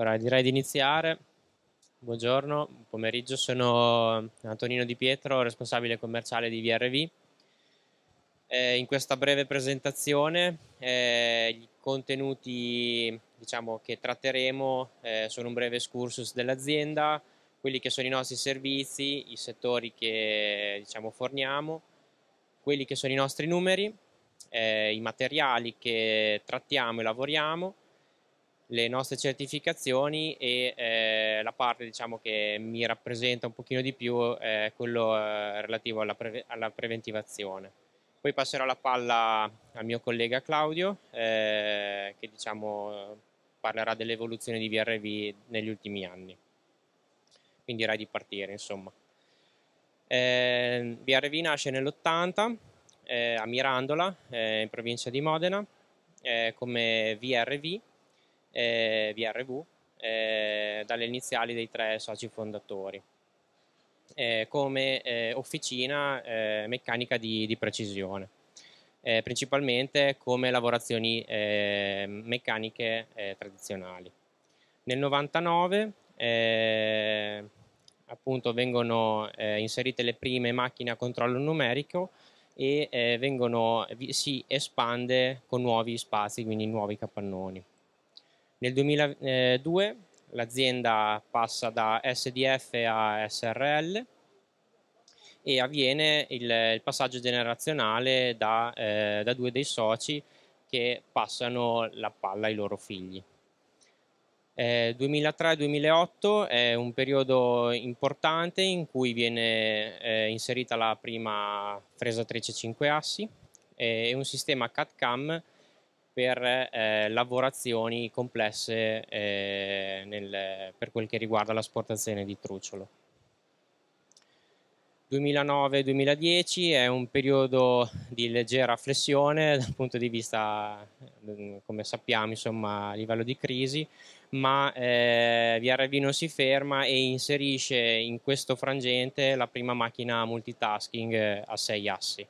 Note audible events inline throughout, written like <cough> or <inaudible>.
Allora, direi di iniziare. Buongiorno, buon pomeriggio, sono eh, Antonino Di Pietro, responsabile commerciale di VRV. Eh, in questa breve presentazione eh, i contenuti diciamo, che tratteremo eh, sono un breve excursus dell'azienda, quelli che sono i nostri servizi, i settori che diciamo, forniamo, quelli che sono i nostri numeri, eh, i materiali che trattiamo e lavoriamo, le nostre certificazioni e eh, la parte diciamo, che mi rappresenta un pochino di più è eh, quello eh, relativo alla, pre alla, preventivazione. Poi passerò la palla al mio collega Claudio eh, che diciamo, parlerà dell'evoluzione di VRV negli ultimi anni. Quindi direi di partire insomma. VRV ehm, nasce nell'80 eh, a Mirandola eh, in provincia di Modena come VRV eh, VRV, eh, dalle iniziali dei tre soci fondatori, eh, come eh, officina eh, meccanica di, di precisione. Eh, principalmente come lavorazioni meccaniche tradizionali. Nel 99 appunto vengono eh, inserite le prime macchine a controllo numerico e eh, vengono, si espande con nuovi spazi, quindi nuovi capannoni. Nel 2002 eh, l'azienda passa da SDF a SRL e avviene il, il passaggio generazionale da, eh, da due dei soci che passano la palla ai loro figli. Eh, 2003-2008 è un periodo importante in cui viene eh, inserita la prima fresatrice 5 assi e un sistema CAD-CAM per eh, lavorazioni complesse eh, nel, per quel che riguarda l'asportazione di trucciolo. 2009-2010 è un periodo di leggera flessione <laughs> dal punto di vista, mm, come sappiamo, insomma, a livello di crisi, ma eh, VRV non si ferma e inserisce in questo frangente la prima macchina multitasking eh, a 6 assi.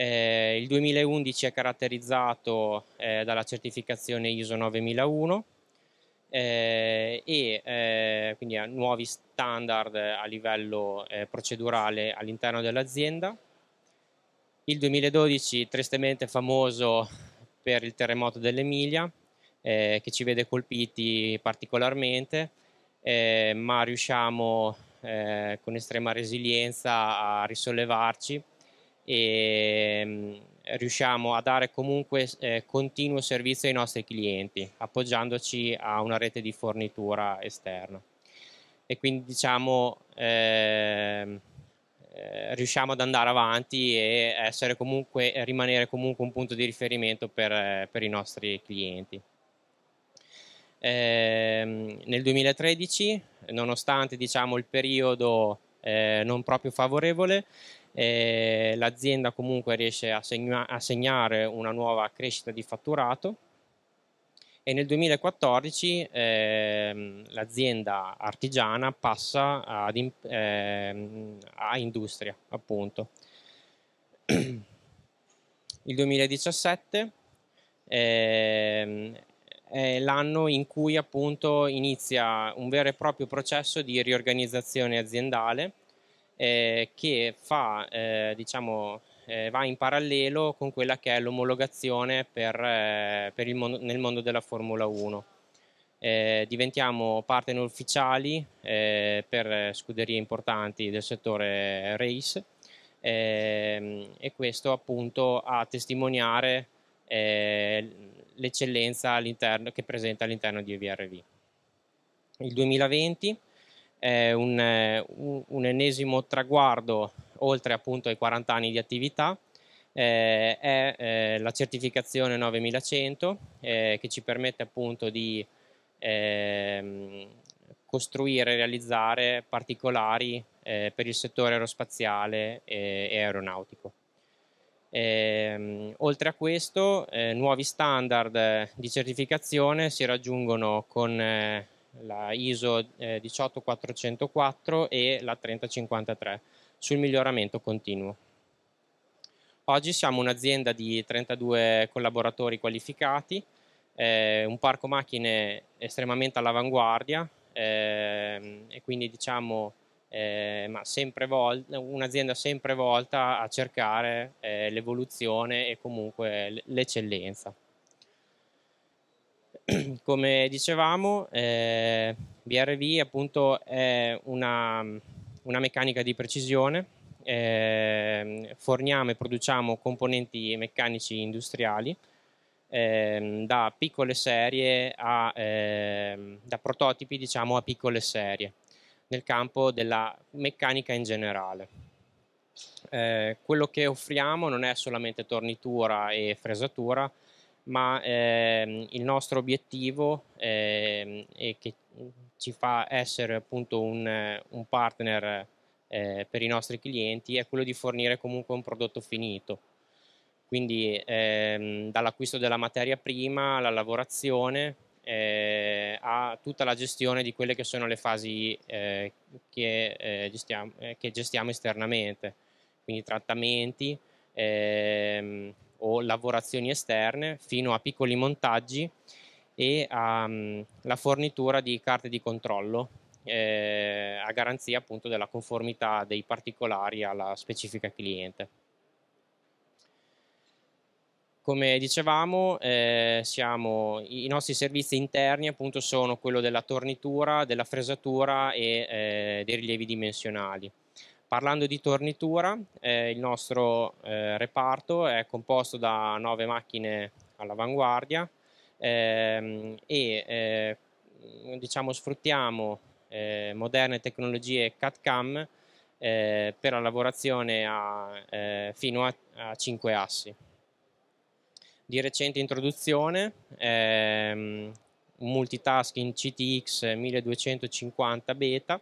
Eh, il 2011 è caratterizzato eh, dalla certificazione ISO 9001 eh, e eh, quindi ha nuovi standard a livello eh, procedurale all'interno dell'azienda. Il 2012 tristemente famoso per il terremoto dell'Emilia eh, che ci vede colpiti particolarmente, ma riusciamo con estrema resilienza a risollevarci e ehm, riusciamo a dare comunque eh, continuo servizio ai nostri clienti, appoggiandoci a una rete di fornitura esterna. E quindi diciamo ehm, eh, riusciamo ad andare avanti e comunque, rimanere comunque un punto di riferimento per, per i nostri clienti. Ehm, nel 2013, nonostante diciamo, il periodo eh, non proprio favorevole, eh, l'azienda comunque riesce a, segna a segnare una nuova crescita di fatturato e nel 2014 eh, l'azienda artigiana passa ad, eh, a industria, appunto. <clears throat> Il 2017 eh, è l'anno in cui appunto inizia un vero e proprio processo di riorganizzazione aziendale eh, che fa, eh, diciamo, eh, va in parallelo con quella che è l'omologazione per, eh, per mondo, nel mondo della Formula 1. Eh, diventiamo partner ufficiali eh, per scuderie importanti del settore race ehm, e questo appunto a testimoniare l'eccellenza che presenta all'interno di EVRV. Il 2020 eh, un, un, ennesimo traguardo oltre appunto ai 40 anni di attività eh, è eh, la certificazione 9100 eh, che ci permette appunto di ehm, costruire e realizzare particolari eh, per il settore aerospaziale e, e aeronautico. E, ehm, oltre a questo, eh, nuovi standard di certificazione si raggiungono con la ISO 18404 eh, e la 3053 sul miglioramento continuo. Oggi siamo un'azienda di 32 collaboratori qualificati, eh, un parco macchine estremamente all'avanguardia eh, e quindi diciamo eh, un'azienda sempre volta a cercare eh, l'evoluzione e comunque l'eccellenza. <clears throat> come dicevamo, eh, BRV appunto è una, una meccanica di precisione, eh, forniamo e produciamo componenti meccanici industriali eh, da piccole serie a ehm, da prototipi diciamo a piccole serie nel campo della meccanica in generale. Eh, quello che offriamo non è solamente tornitura e fresatura, ma ehm, il nostro obiettivo ehm, è che ci fa essere appunto un, un partner eh, per i nostri clienti è quello di fornire comunque un prodotto finito. Quindi ehm, dall'acquisto della materia prima alla lavorazione eh, a tutta la gestione di quelle che sono le fasi eh, che, eh, gestiamo, eh, che, gestiamo, esternamente, quindi trattamenti, ehm, o lavorazioni esterne fino a piccoli montaggi e alla mm, fornitura di carte di controllo eh, a garanzia appunto della conformità dei particolari alla specifica cliente. Come dicevamo, eh, siamo, i nostri servizi interni appunto sono quello della tornitura, della fresatura e eh, dei rilievi dimensionali. Parlando di tornitura, eh, il nostro eh, reparto è composto da nove macchine all'avanguardia ehm, e eh, diciamo, sfruttiamo eh, moderne tecnologie CAD-CAM eh, per la lavorazione a, eh, fino a, a 5 assi. Di recente introduzione, ehm, multitasking CTX 1250 beta,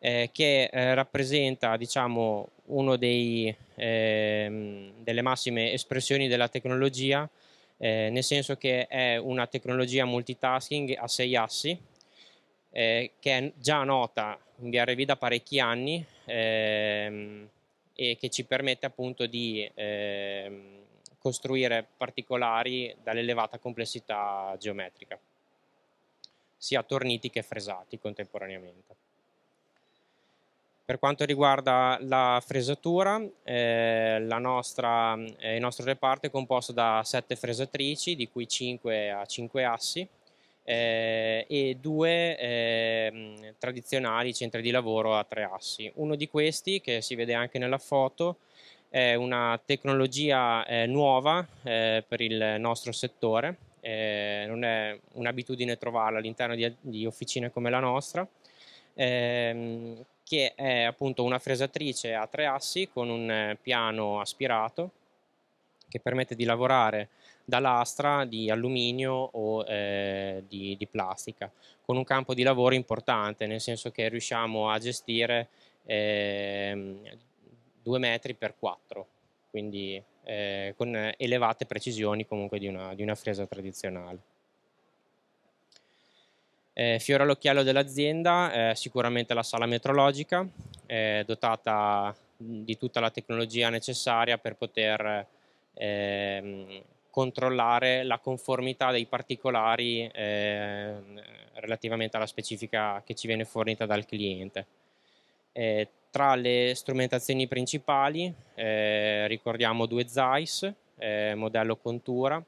eh, che eh, rappresenta diciamo, una ehm, delle massime espressioni della tecnologia, eh, nel senso che è una tecnologia multitasking a sei assi, eh, che è già nota in VRV da parecchi anni ehm, e che ci permette appunto di ehm, costruire particolari dall'elevata complessità geometrica, sia torniti che fresati contemporaneamente. Per quanto riguarda la fresatura, eh, la nostra, eh, il nostro reparto è composto da sette fresatrici, di cui 5 a 5 assi, eh, e due ehm, tradizionali centri di lavoro a tre assi. Uno di questi, che si vede anche nella foto, è una tecnologia eh, nuova eh, per il nostro settore, eh, non è un'abitudine trovarla all'interno di, di, officine come la nostra ehm, che è appunto una fresatrice a tre assi con un eh, piano aspirato che permette di lavorare da lastra di alluminio o eh, di, di, plastica, con un campo di lavoro importante, nel senso che riusciamo a gestire eh, 2 metri per 4, quindi eh, con elevate precisioni comunque di una, di una fresa tradizionale. Eh, fiore all'occhiello dell'azienda, eh, sicuramente la sala metrologica, eh, dotata di tutta la tecnologia necessaria per poter ehm, controllare la conformità dei particolari ehm, relativamente alla specifica che ci viene fornita dal cliente. Eh, tra le strumentazioni principali eh, ricordiamo due ZEISS, eh, modello Contura,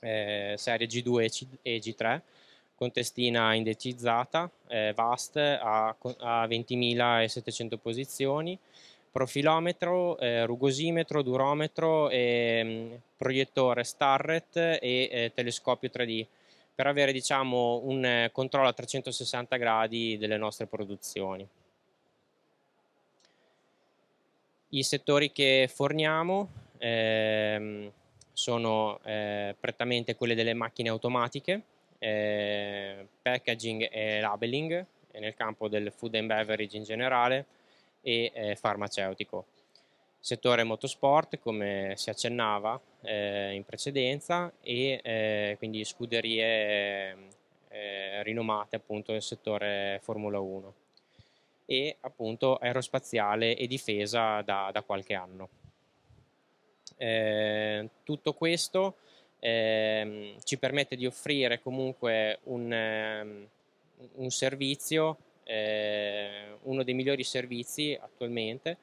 serie G2 e G3, con testina indecizzata, eh, VAST a, a 20.700 posizioni, profilometro, eh, rugosimetro, durometro, eh, proiettore Starret e eh, telescopio 3D per avere diciamo, un eh, controllo a 360 gradi delle nostre produzioni. I settori che forniamo ehm, sono eh, prettamente quelli delle macchine automatiche, eh, packaging e labeling eh, nel campo del food and beverage in generale e eh, farmaceutico. Settore motorsport, come si accennava eh, in precedenza, e eh, quindi scuderie eh, rinomate appunto nel settore Formula 1 e appunto aerospaziale e difesa da, da qualche anno. tutto questo ehm, ci permette di offrire comunque un, ehm, un servizio, eh, uno dei migliori servizi attualmente,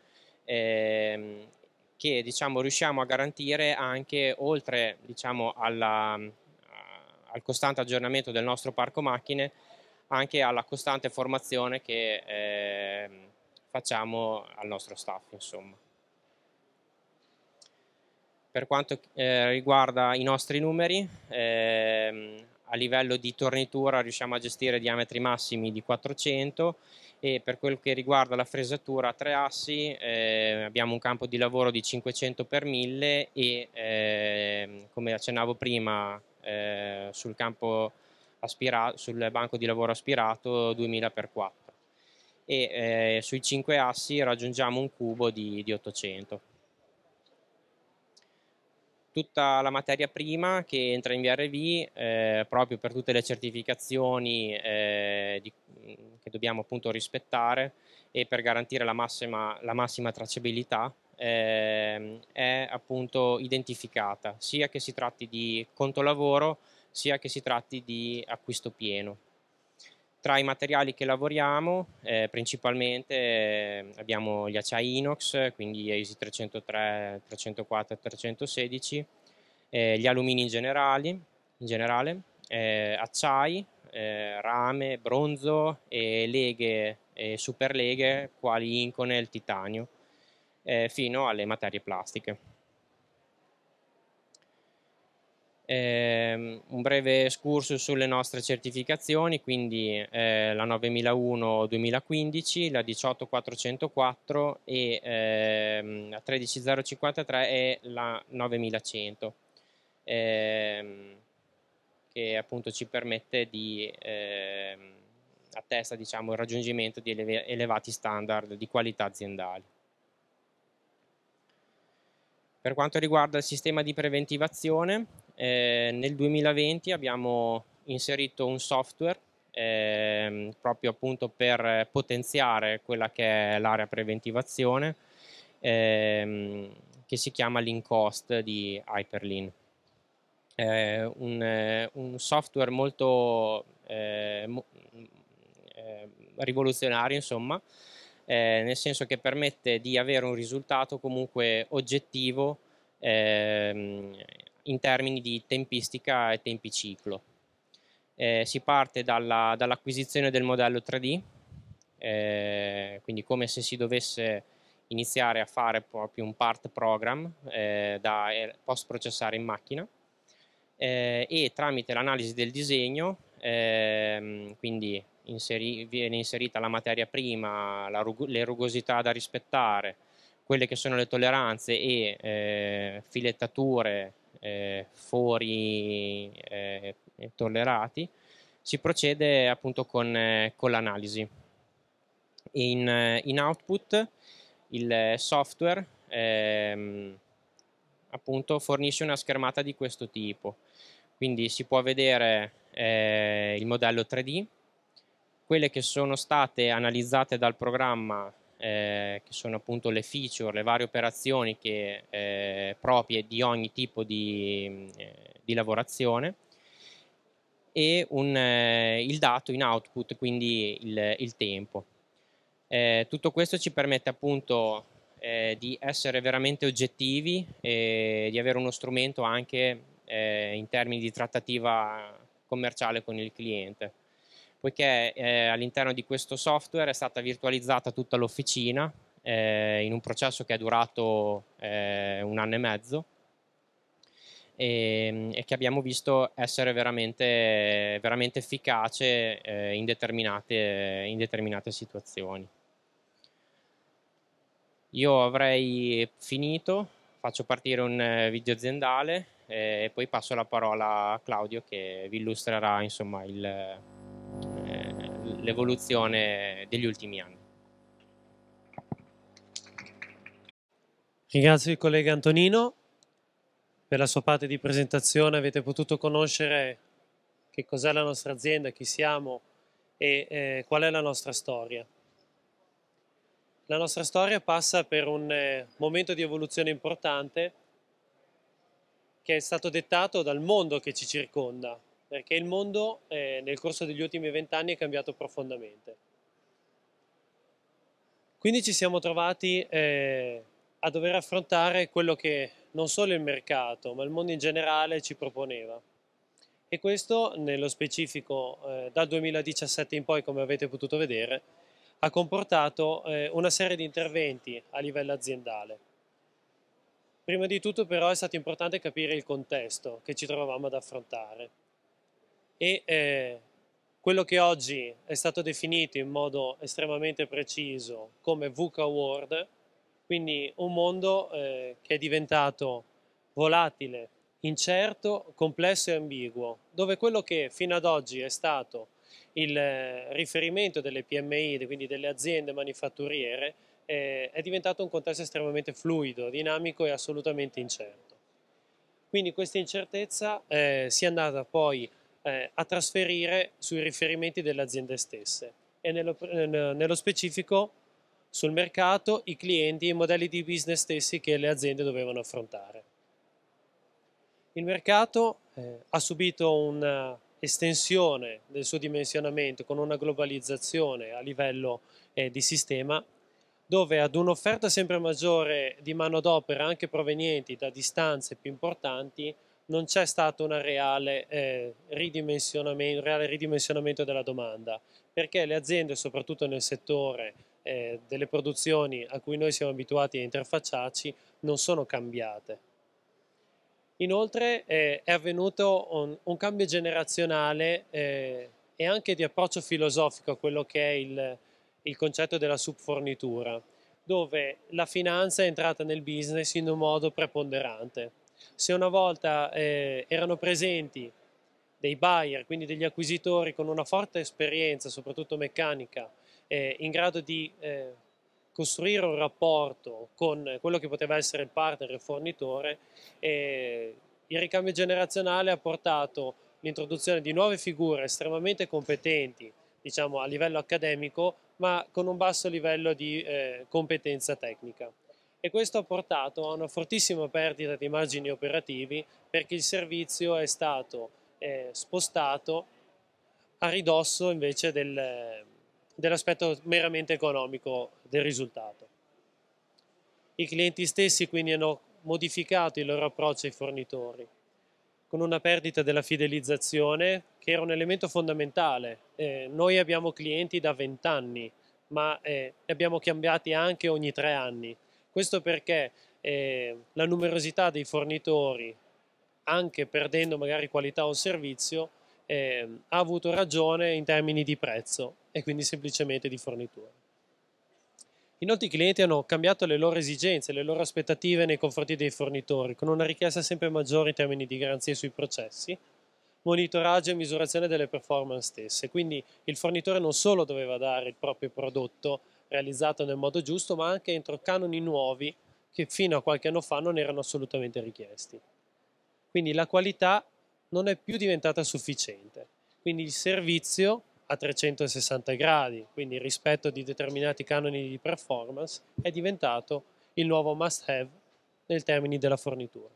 ehm, che diciamo, riusciamo a garantire anche oltre diciamo, alla, al costante aggiornamento del nostro parco macchine, anche alla costante formazione che eh, facciamo al nostro staff. Insomma. Per quanto eh, riguarda i nostri numeri, ehm, a livello di tornitura riusciamo a gestire diametri massimi di 400 e per quel che riguarda la fresatura a tre assi eh, abbiamo un campo di lavoro di 500 x 1000 e eh, come accennavo prima eh, sul, aspirato, sul banco di lavoro aspirato 2000 x 4 e eh, sui 5 assi raggiungiamo un cubo di, di 800 tutta la materia prima che entra in VRV eh, proprio per tutte le certificazioni eh, di, che dobbiamo appunto rispettare e per garantire la massima, la massima tracciabilità eh, è appunto identificata sia che si tratti di conto lavoro sia che si tratti di acquisto pieno. Tra i materiali che lavoriamo eh, principalmente eh, abbiamo gli acciai inox, quindi EISI 303, 304 e 316, eh, gli alumini in, generali, in generale, eh, acciai, eh, rame, bronzo e leghe e superleghe quali incone e il titanio, eh, fino alle materie plastiche. Eh, un breve scurso sulle nostre certificazioni, quindi eh, la 9001-2015, la 18404 e eh, la 13053 e la 9100, ehm, che appunto ci permette di ehm, attesta diciamo, il raggiungimento di eleve, elevati standard di qualità aziendali. Per quanto riguarda il sistema di preventivazione, eh, nel 2020 abbiamo inserito un software eh, proprio appunto per potenziare quella che è l'area preventivazione ehm, che si chiama Linkost di Hyperlean. Eh, un, eh, un, software molto eh, mo, eh, rivoluzionario insomma nel senso che permette di avere un risultato comunque oggettivo ehm, in termini di tempistica e tempi ciclo. Eh, si parte dalla, dall'acquisizione del modello 3D, eh, quindi come se si dovesse iniziare a fare proprio un part program eh, da eh, post processare in macchina eh, e tramite l'analisi del disegno, ehm, quindi inseri, viene inserita la materia prima, la, le rugosità da rispettare, quelle che sono le tolleranze e eh, filettature eh, fori eh, tollerati, si procede appunto con, eh, con l'analisi. In, eh, in, output il software ehm, appunto fornisce una schermata di questo tipo, quindi si può vedere eh, il modello 3D, quelle che sono state analizzate dal programma eh, che sono appunto le feature, le varie operazioni che, eh, proprie di ogni tipo di, eh, di lavorazione e un, eh, il dato in output, quindi il, il tempo. Eh, tutto questo ci permette appunto di essere veramente oggettivi e di avere uno strumento anche in termini di trattativa commerciale con il cliente poiché eh, all'interno di questo software è stata virtualizzata tutta l'officina eh, in un processo che è durato eh, un anno e mezzo e, ehm, e che abbiamo visto essere veramente, veramente efficace eh, in determinate, in determinate situazioni. Io avrei finito, faccio partire un eh, video aziendale eh, e poi passo la parola a Claudio che vi illustrerà insomma il, l'evoluzione degli ultimi anni. Ringrazio il collega Antonino per la sua parte di presentazione, avete potuto conoscere che cos'è la nostra azienda, chi siamo e eh, qual è la nostra storia. La nostra storia passa per un eh, momento di evoluzione importante che è stato dettato dal mondo che ci circonda, perché il mondo eh, nel corso degli ultimi vent'anni è cambiato profondamente. Quindi ci siamo trovati eh, a dover affrontare quello che non solo il mercato, ma il mondo in generale ci proponeva. E questo, nello specifico, eh, dal 2017 in poi, come avete potuto vedere, ha comportato eh, una serie di interventi a livello aziendale. Prima di tutto però è stato importante capire il contesto che ci trovavamo ad affrontare e eh, quello che oggi è stato definito in modo estremamente preciso come VUCA World, quindi un mondo eh, che è diventato volatile, incerto, complesso e ambiguo, dove quello che fino ad oggi è stato il eh, riferimento delle PMI, quindi delle aziende manifatturiere, eh, è diventato un contesto estremamente fluido, dinamico e assolutamente incerto. Quindi questa incertezza eh, si è andata poi eh, a trasferire sui riferimenti delle aziende stesse e nello, eh, nello specifico sul mercato i clienti e i modelli di business stessi che le aziende dovevano affrontare. Il mercato eh, ha subito un'estensione del suo dimensionamento con una globalizzazione a livello eh, di sistema dove ad un'offerta sempre maggiore di manodopera anche provenienti da distanze più importanti non c'è stato un reale, eh, ridimensionamento, reale ridimensionamento della domanda, perché le aziende, soprattutto nel settore eh, delle produzioni a cui noi siamo abituati a interfacciarci, non sono cambiate. Inoltre eh, è avvenuto un, un cambio generazionale eh, e anche di approccio filosofico a quello che è il, il concetto della subfornitura, dove la finanza è entrata nel business in un modo preponderante se una volta eh, erano presenti dei buyer, quindi degli acquisitori con una forte esperienza, soprattutto meccanica, eh, in grado di eh, costruire un rapporto con quello che poteva essere il partner, il fornitore, eh, il ricambio generazionale ha portato l'introduzione di nuove figure estremamente competenti, diciamo a livello accademico, ma con un basso livello di eh, competenza tecnica e questo ha portato a una fortissima perdita di margini operativi perché il servizio è stato eh, spostato a ridosso invece del, dell'aspetto meramente economico del risultato. I clienti stessi quindi hanno modificato il loro approccio ai fornitori con una perdita della fidelizzazione che era un elemento fondamentale. Eh, noi abbiamo clienti da 20 anni, ma eh, ne abbiamo cambiati anche ogni tre anni questo perché eh, la numerosità dei fornitori, anche perdendo magari qualità o servizio, eh, ha avuto ragione in termini di prezzo e quindi semplicemente di fornitura. Inoltre i clienti hanno cambiato le loro esigenze, le loro aspettative nei confronti dei fornitori, con una richiesta sempre maggiore in termini di garanzie sui processi, monitoraggio e misurazione delle performance stesse. Quindi il fornitore non solo doveva dare il proprio prodotto realizzato nel modo giusto, ma anche entro canoni nuovi che fino a qualche anno fa non erano assolutamente richiesti. Quindi la qualità non è più diventata sufficiente. Quindi il servizio a 360 gradi, quindi rispetto di determinati canoni di performance, è diventato il nuovo must have nel termini della fornitura.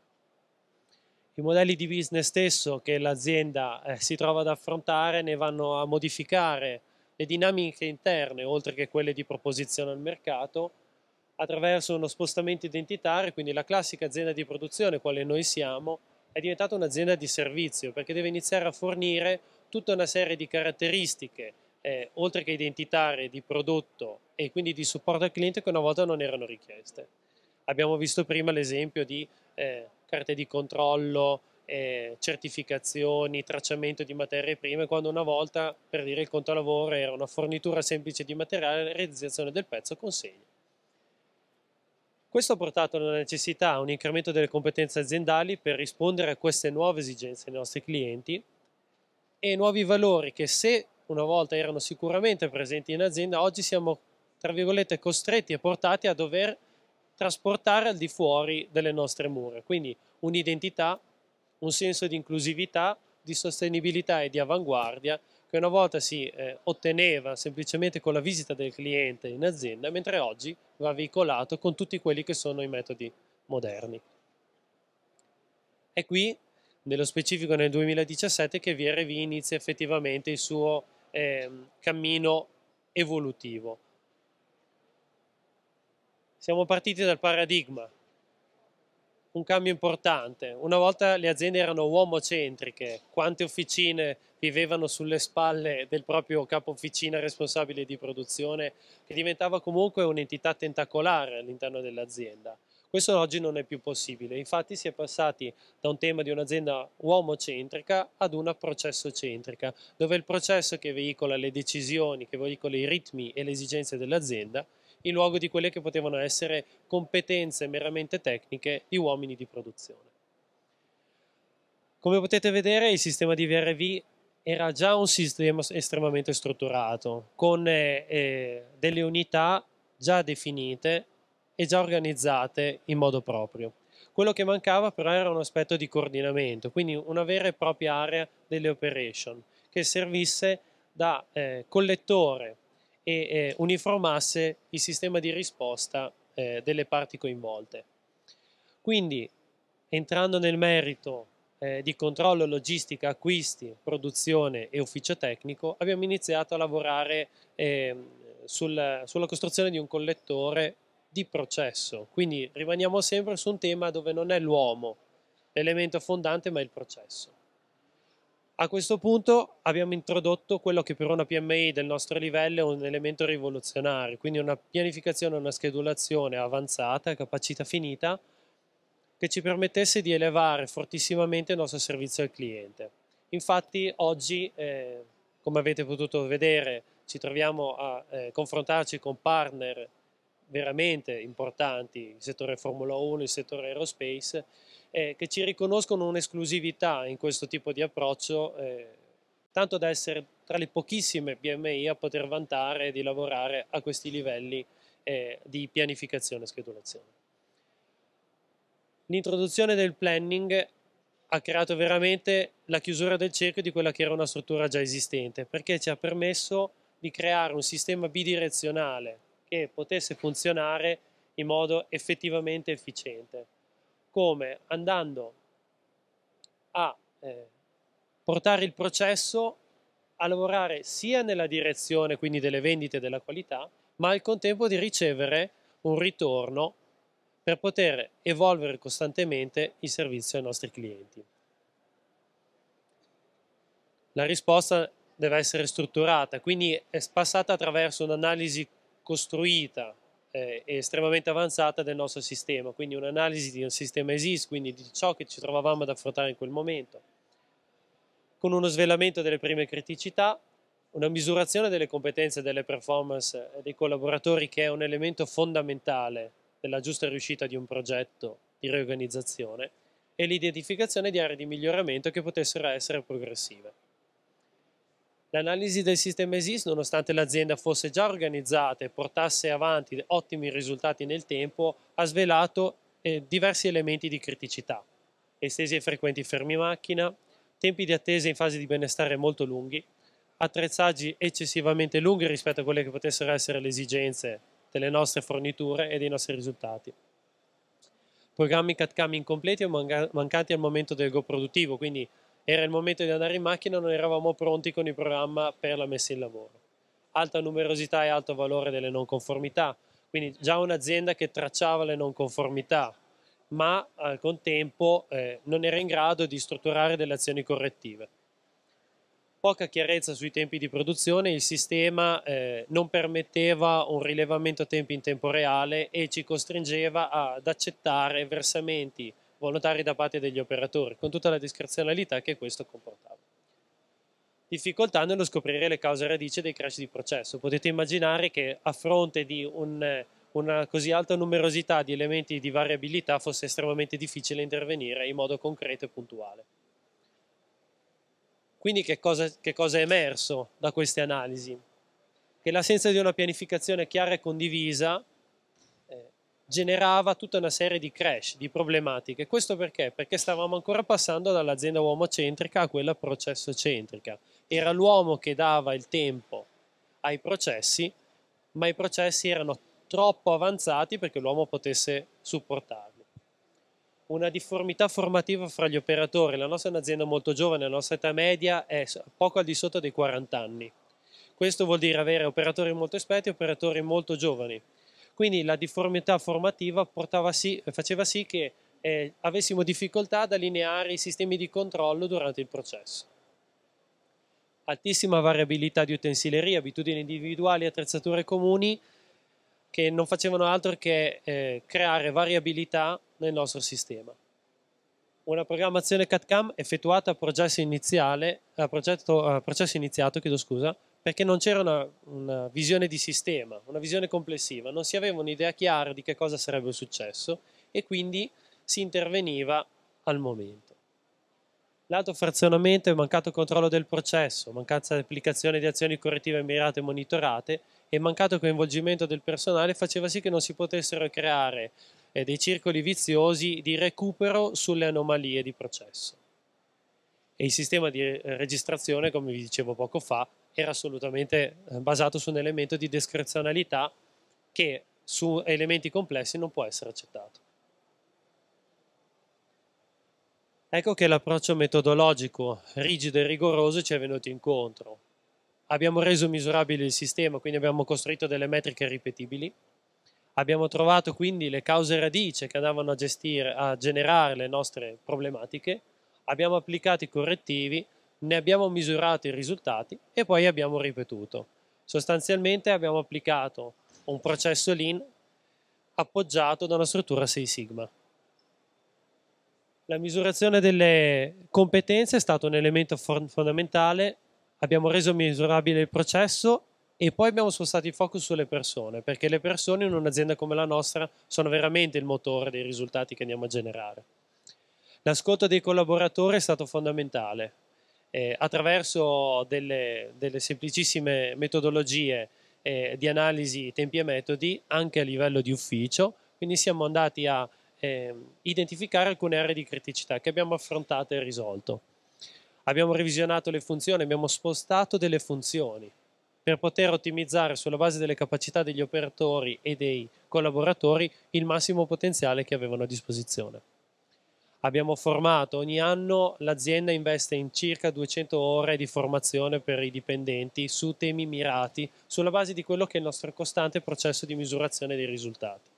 I modelli di business stesso che l'azienda eh, si trova ad affrontare ne vanno a modificare le dinamiche interne, oltre che quelle di proposizione al mercato, attraverso uno spostamento identitario, quindi la classica azienda di produzione, quale noi siamo, è diventata un'azienda di servizio, perché deve iniziare a fornire tutta una serie di caratteristiche, eh, oltre che identitarie, di prodotto e quindi di supporto al cliente che una volta non erano richieste. Abbiamo visto prima l'esempio di eh, carte di controllo, eh, certificazioni, tracciamento di materie prime, quando una volta, per dire il conto lavoro, era una fornitura semplice di materiale, realizzazione del pezzo, consegna. Questo ha portato alla necessità di un incremento delle competenze aziendali per rispondere a queste nuove esigenze dei nostri clienti e nuovi valori che se una volta erano sicuramente presenti in azienda, oggi siamo tra virgolette costretti e portati a dover trasportare al di fuori delle nostre mura. Quindi un'identità un senso di inclusività, di sostenibilità e di avanguardia che una volta si eh, otteneva semplicemente con la visita del cliente in azienda, mentre oggi va veicolato con tutti quelli che sono i metodi moderni. È qui, nello specifico nel 2017, che VRV inizia effettivamente il suo eh, cammino evolutivo. Siamo partiti dal paradigma un cambio importante. Una volta le aziende erano uomocentriche, quante officine vivevano sulle spalle del proprio capo officina responsabile di produzione, che diventava comunque un'entità tentacolare all'interno dell'azienda. Questo oggi non è più possibile, infatti si è passati da un tema di un'azienda uomocentrica ad una processocentrica, dove il processo che veicola le decisioni, che veicola i ritmi e le esigenze dell'azienda in luogo di quelle che potevano essere competenze meramente tecniche di uomini di produzione. Come potete vedere il sistema di VRV era già un sistema estremamente strutturato, con eh, eh, delle unità già definite e già organizzate in modo proprio. Quello che mancava però era un aspetto di coordinamento, quindi una vera e propria area delle operation che servisse da eh, collettore e eh, uniformasse il sistema di risposta eh, delle parti coinvolte. Quindi, entrando nel merito eh, di controllo, logistica, acquisti, produzione e ufficio tecnico, abbiamo iniziato a lavorare ehm, sul, sulla costruzione di un collettore di processo. Quindi rimaniamo sempre su un tema dove non è l'uomo l'elemento fondante, ma il processo. A questo punto abbiamo introdotto quello che per una PMI del nostro livello è un elemento rivoluzionario, quindi una pianificazione, una schedulazione avanzata, capacità finita, che ci permettesse di elevare fortissimamente il nostro servizio al cliente. Infatti oggi, eh, come avete potuto vedere, ci troviamo a eh, confrontarci con partner veramente importanti, il settore Formula 1, il settore aerospace, eh, che ci riconoscono un'esclusività in questo tipo di approccio, eh, tanto da essere tra le pochissime PMI a poter vantare di lavorare a questi livelli eh, di pianificazione e schedulazione. L'introduzione del planning ha creato veramente la chiusura del cerchio di quella che era una struttura già esistente, perché ci ha permesso di creare un sistema bidirezionale che potesse funzionare in modo effettivamente efficiente come andando a eh, portare il processo a lavorare sia nella direzione quindi delle vendite e della qualità, ma al contempo di ricevere un ritorno per poter evolvere costantemente il servizio ai nostri clienti. La risposta deve essere strutturata, quindi è passata attraverso un'analisi costruita eh, estremamente avanzata del nostro sistema, quindi un'analisi di un sistema esiste, quindi di ciò che ci trovavamo ad affrontare in quel momento, con uno svelamento delle prime criticità, una misurazione delle competenze e delle performance eh, dei collaboratori che è un elemento fondamentale della giusta riuscita di un progetto di riorganizzazione e l'identificazione di aree di miglioramento che potessero essere progressive. L'analisi del sistema ESIS, nonostante l'azienda fosse già organizzata e portasse avanti ottimi risultati nel tempo, ha svelato eh, diversi elementi di criticità. Estesi e frequenti fermi macchina, tempi di attesa in fase di benestare molto lunghi, attrezzaggi eccessivamente lunghi rispetto a quelle che potessero essere le esigenze delle nostre forniture e dei nostri risultati. Programmi CAD-CAM incompleti o mancanti al momento del go produttivo, quindi era il momento di andare in macchina, non eravamo pronti con il programma per la messa in lavoro. Alta numerosità e alto valore delle non conformità, quindi già un'azienda che tracciava le non conformità, ma al contempo eh, non era in grado di strutturare delle azioni correttive. Poca chiarezza sui tempi di produzione, il sistema eh, non permetteva un rilevamento a tempi in tempo reale e ci costringeva ad accettare versamenti volontari da parte degli operatori, con tutta la discrezionalità che questo comportava. Difficoltà nello scoprire le cause radice dei crash di processo. Potete immaginare che a fronte di un, una così alta numerosità di elementi di variabilità fosse estremamente difficile intervenire in modo concreto e puntuale. Quindi che cosa, che cosa è emerso da queste analisi? Che l'assenza di una pianificazione chiara e condivisa generava tutta una serie di crash, di problematiche. Questo perché? Perché stavamo ancora passando dall'azienda uomo-centrica a quella processocentrica. Era l'uomo che dava il tempo ai processi, ma i processi erano troppo avanzati perché l'uomo potesse supportarli. Una difformità formativa fra gli operatori. La nostra è un'azienda molto giovane, la nostra età media è poco al di sotto dei 40 anni. Questo vuol dire avere operatori molto esperti e operatori molto giovani quindi la difformità formativa sì, faceva sì che eh, avessimo difficoltà ad allineare i sistemi di controllo durante il processo. Altissima variabilità di utensilerie, abitudini individuali attrezzature comuni che non facevano altro che eh, creare variabilità nel nostro sistema. Una programmazione CAD-CAM effettuata a processo, iniziale, a, progetto, a processo iniziato, chiedo scusa, perché non c'era una, una, visione di sistema, una visione complessiva, non si aveva un'idea chiara di che cosa sarebbe successo e quindi si interveniva al momento. L'altro frazionamento è mancato controllo del processo, mancanza di applicazione di azioni correttive mirate e monitorate e mancato coinvolgimento del personale faceva sì che non si potessero creare eh, dei circoli viziosi di recupero sulle anomalie di processo. E il sistema di eh, registrazione, come vi dicevo poco fa, era assolutamente eh, basato su un elemento di discrezionalità che su elementi complessi non può essere accettato. Ecco che l'approccio metodologico rigido e rigoroso ci è venuto incontro. Abbiamo reso misurabile il sistema, quindi abbiamo costruito delle metriche ripetibili. Abbiamo trovato quindi le cause radice che andavano a, gestire, a generare le nostre problematiche. Abbiamo applicato i correttivi ne abbiamo misurato i risultati e poi abbiamo ripetuto. Sostanzialmente abbiamo applicato un processo lean appoggiato da una struttura 6 sigma. La misurazione delle competenze è stato un elemento fondamentale, abbiamo reso misurabile il processo e poi abbiamo spostato il focus sulle persone, perché le persone in un'azienda come la nostra sono veramente il motore dei risultati che andiamo a generare. L'ascolto dei collaboratori è stato fondamentale, eh, attraverso delle, delle, semplicissime metodologie eh, di analisi tempi e metodi anche a livello di ufficio, quindi siamo andati a eh, identificare alcune aree di criticità che abbiamo affrontato e risolto. Abbiamo revisionato le funzioni, abbiamo spostato delle funzioni per poter ottimizzare sulla base delle capacità degli operatori e dei collaboratori il massimo potenziale che avevano a disposizione abbiamo formato ogni anno, l'azienda investe in circa 200 ore di formazione per i dipendenti su temi mirati, sulla base di quello che è il nostro costante processo di misurazione dei risultati.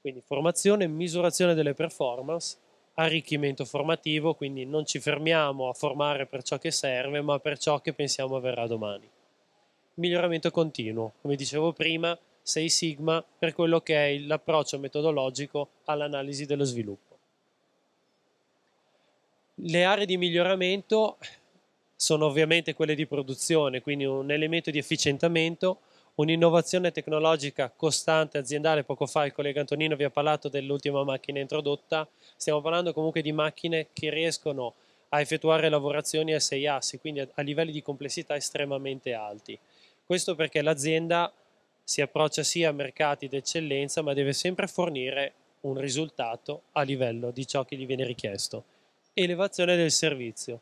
Quindi formazione, misurazione delle performance, arricchimento formativo, quindi non ci fermiamo a formare per ciò che serve, ma per ciò che pensiamo avverrà domani. Miglioramento continuo, come dicevo prima, 6 Sigma per quello che è l'approccio metodologico all'analisi dello sviluppo. Le aree di miglioramento sono ovviamente quelle di produzione, quindi un elemento di efficientamento, un'innovazione tecnologica costante aziendale. Poco fa il collega Antonino vi ha parlato dell'ultima macchina introdotta. Stiamo parlando comunque di macchine che riescono a effettuare lavorazioni a sei assi, quindi a livelli di complessità estremamente alti. Questo perché l'azienda si approccia sia a mercati d'eccellenza, ma deve sempre fornire un risultato a livello di ciò che gli viene richiesto elevazione del servizio.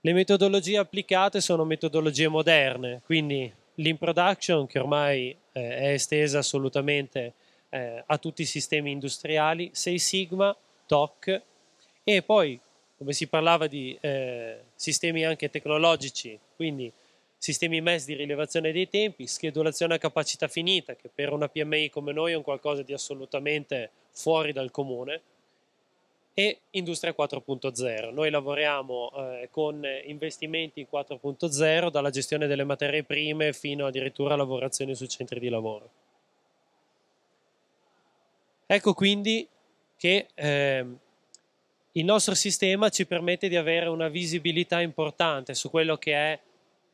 Le metodologie applicate sono metodologie moderne, quindi l'in production che ormai eh, è estesa assolutamente eh, a tutti i sistemi industriali, 6 Sigma, TOC e poi come si parlava di eh, sistemi anche tecnologici, quindi sistemi MES di rilevazione dei tempi, schedulazione a capacità finita, che per una PMI come noi è un qualcosa di assolutamente fuori dal comune, e Industria 4.0. Noi lavoriamo eh, con investimenti in 4.0 dalla gestione delle materie prime fino addirittura a lavorazione sui centri di lavoro. Ecco quindi che eh, il nostro sistema ci permette di avere una visibilità importante su quello che è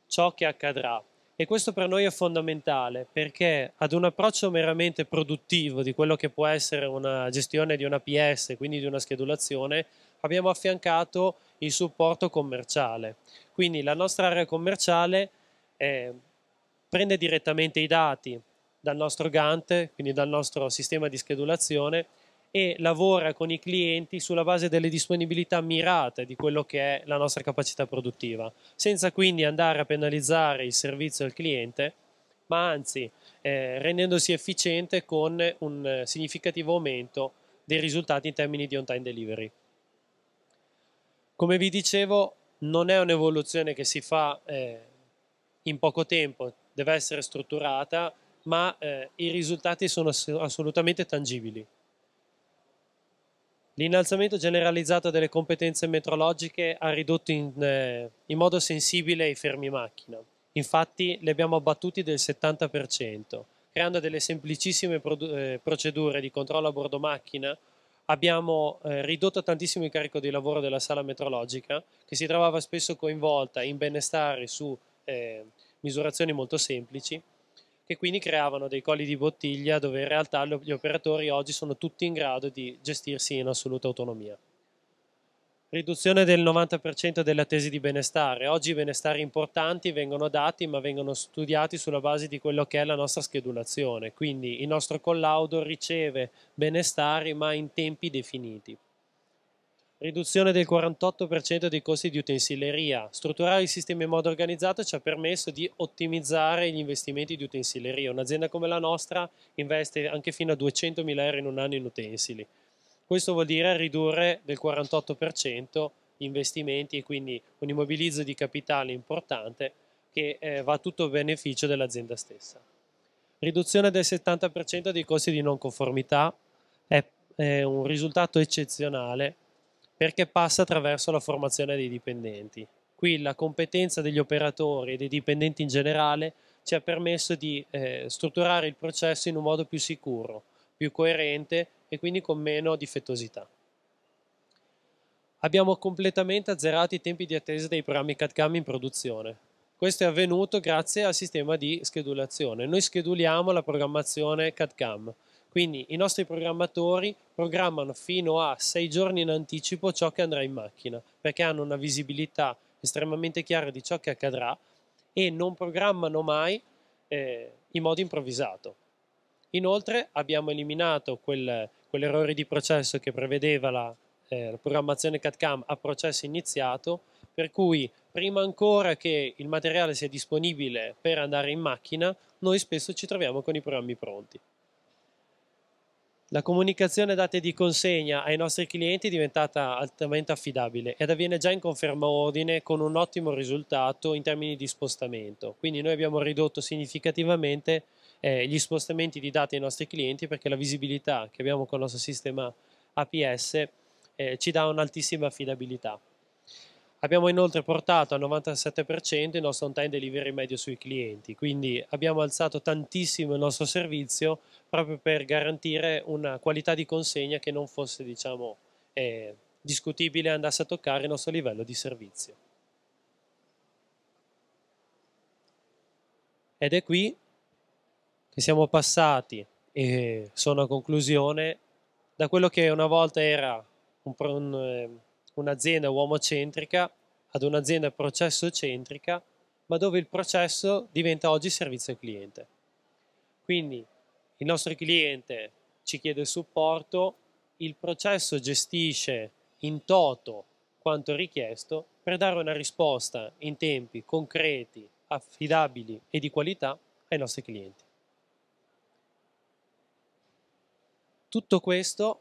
ciò che accadrà e questo per noi è fondamentale perché ad un approccio meramente produttivo di quello che può essere una gestione di una PS, quindi di una schedulazione, abbiamo affiancato il supporto commerciale. Quindi la nostra area commerciale eh, prende direttamente i dati dal nostro Gantt, quindi dal nostro sistema di schedulazione e lavora con i clienti sulla base delle disponibilità mirate di quello che è la nostra capacità produttiva, senza quindi andare a penalizzare il servizio al cliente, ma anzi eh, rendendosi efficiente con un significativo aumento dei risultati in termini di on-time delivery. Come vi dicevo, non è un'evoluzione che si fa eh, in poco tempo, deve essere strutturata, ma eh, i risultati sono assolutamente tangibili. L'innalzamento generalizzato delle competenze metrologiche ha ridotto in, eh, in modo sensibile i fermi macchina. Infatti li abbiamo abbattuti del 70%, creando delle semplicissime eh, procedure di controllo a bordo macchina. Abbiamo eh, ridotto tantissimo il carico di lavoro della sala metrologica, che si trovava spesso coinvolta in benestare su eh, misurazioni molto semplici che quindi creavano dei colli di bottiglia dove in realtà gli operatori oggi sono tutti in grado di gestirsi in assoluta autonomia. Riduzione del 90% della tesi di benestare. Oggi i benestari importanti vengono dati ma vengono studiati sulla base di quello che è la nostra schedulazione, quindi il nostro collaudo riceve benestari ma in tempi definiti riduzione del 48% dei costi di utensileria. Strutturare il sistema in modo organizzato ci ha permesso di ottimizzare gli investimenti di utensileria. Un'azienda come la nostra investe anche fino a 200.000 euro in un anno in utensili. Questo vuol dire ridurre del 48% gli investimenti e quindi un immobilizzo di capitale importante che eh, va a tutto beneficio dell'azienda stessa. Riduzione del 70% dei costi di non conformità è, è un risultato eccezionale perché passa attraverso la formazione dei dipendenti. Qui la competenza degli operatori e dei dipendenti in generale ci ha permesso di eh, strutturare il processo in un modo più sicuro, più coerente e quindi con meno difettosità. Abbiamo completamente azzerato i tempi di attesa dei programmi CAD-CAM in produzione. Questo è avvenuto grazie al sistema di schedulazione. Noi scheduliamo la programmazione CAD-CAM quindi i nostri programmatori programmano fino a sei giorni in anticipo ciò che andrà in macchina, perché hanno una visibilità estremamente chiara di ciò che accadrà e non programmano mai eh, in modo improvvisato. Inoltre abbiamo eliminato quel, quell'errore di processo che prevedeva la, eh, la programmazione CAD-CAM a processo iniziato, per cui prima ancora che il materiale sia disponibile per andare in macchina, noi spesso ci troviamo con i programmi pronti. La comunicazione date di consegna ai nostri clienti è diventata altamente affidabile ed avviene già in conferma ordine con un ottimo risultato in termini di spostamento. Quindi noi abbiamo ridotto significativamente eh, gli spostamenti di dati ai nostri clienti perché la visibilità che abbiamo con il nostro sistema APS eh, ci dà un'altissima affidabilità. Abbiamo inoltre portato al 97% il nostro on-time delivery medio sui clienti, quindi abbiamo alzato tantissimo il nostro servizio proprio per garantire una qualità di consegna che non fosse diciamo, eh, discutibile e andasse a toccare il nostro livello di servizio. Ed è qui che siamo passati, e sono a conclusione, da quello che una volta era eh, un'azienda un, un uomocentrica ad un'azienda processo centrica, ma dove il processo diventa oggi servizio al cliente. Quindi il nostro cliente ci chiede supporto, il processo gestisce in toto quanto richiesto per dare una risposta in tempi concreti, affidabili e di qualità ai nostri clienti. Tutto questo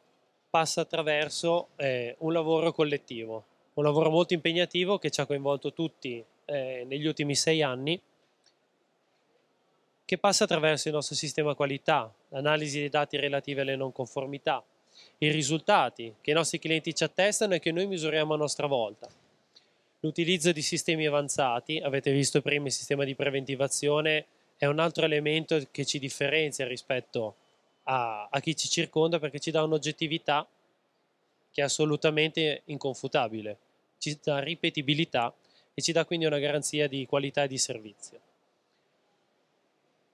passa attraverso eh, un lavoro collettivo, un lavoro molto impegnativo che ci ha coinvolto tutti eh, negli ultimi sei anni che passa attraverso il nostro sistema qualità, l'analisi dei dati relativi alle non conformità, i risultati che i nostri clienti ci attestano e che noi misuriamo a nostra volta. L'utilizzo di sistemi avanzati, avete visto prima il sistema di preventivazione, è un altro elemento che ci differenzia rispetto a, a chi ci circonda perché ci dà un'oggettività che è assolutamente inconfutabile, ci dà ripetibilità e ci dà quindi una garanzia di qualità e di servizio.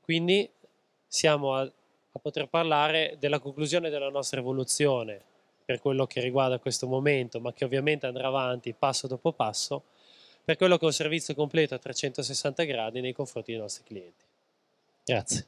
Quindi siamo a, a poter parlare della conclusione della nostra evoluzione per quello che riguarda questo momento, ma che ovviamente andrà avanti passo dopo passo, per quello che è un servizio completo a 360 gradi nei confronti dei nostri clienti. Grazie.